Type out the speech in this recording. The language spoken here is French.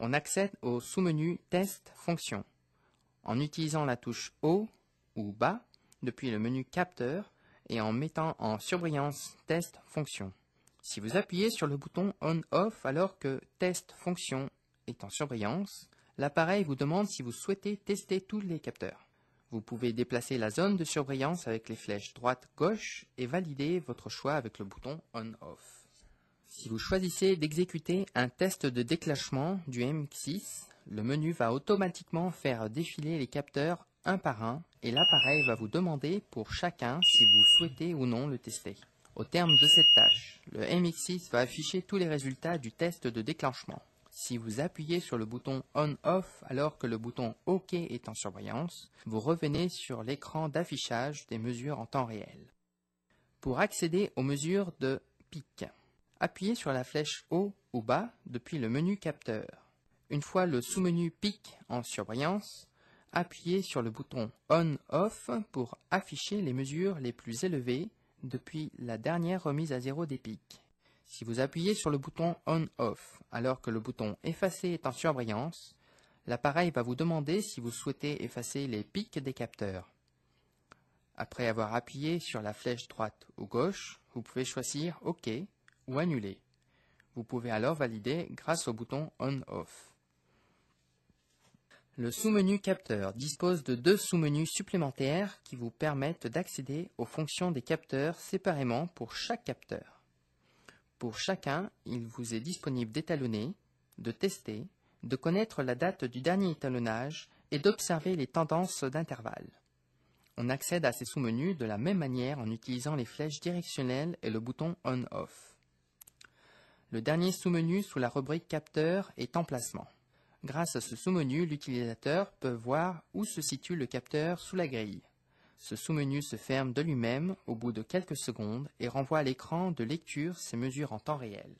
on accède au sous-menu Test fonction. En utilisant la touche Haut ou Bas depuis le menu Capteur et en mettant en surbrillance Test fonction. Si vous appuyez sur le bouton On-Off alors que Test fonction est en surbrillance, l'appareil vous demande si vous souhaitez tester tous les capteurs. Vous pouvez déplacer la zone de surbrillance avec les flèches droite-gauche et valider votre choix avec le bouton On-Off. Si vous choisissez d'exécuter un test de déclenchement du MX6, le menu va automatiquement faire défiler les capteurs un par un et l'appareil va vous demander pour chacun si vous souhaitez ou non le tester. Au terme de cette tâche, le MX6 va afficher tous les résultats du test de déclenchement. Si vous appuyez sur le bouton On-Off alors que le bouton OK est en surveillance, vous revenez sur l'écran d'affichage des mesures en temps réel. Pour accéder aux mesures de pic, appuyez sur la flèche haut ou bas depuis le menu capteur. Une fois le sous-menu pic en surbrillance, appuyez sur le bouton On-Off pour afficher les mesures les plus élevées depuis la dernière remise à zéro des pics. Si vous appuyez sur le bouton On-Off alors que le bouton Effacer est en surbrillance, l'appareil va vous demander si vous souhaitez effacer les pics des capteurs. Après avoir appuyé sur la flèche droite ou gauche, vous pouvez choisir OK ou annuler. Vous pouvez alors valider grâce au bouton On-Off. Le sous-menu capteur dispose de deux sous-menus supplémentaires qui vous permettent d'accéder aux fonctions des capteurs séparément pour chaque capteur. Pour chacun, il vous est disponible d'étalonner, de tester, de connaître la date du dernier étalonnage et d'observer les tendances d'intervalle. On accède à ces sous-menus de la même manière en utilisant les flèches directionnelles et le bouton On-Off. Le dernier sous-menu sous la rubrique capteur est emplacement. Grâce à ce sous-menu, l'utilisateur peut voir où se situe le capteur sous la grille. Ce sous-menu se ferme de lui-même au bout de quelques secondes et renvoie à l'écran de lecture ses mesures en temps réel.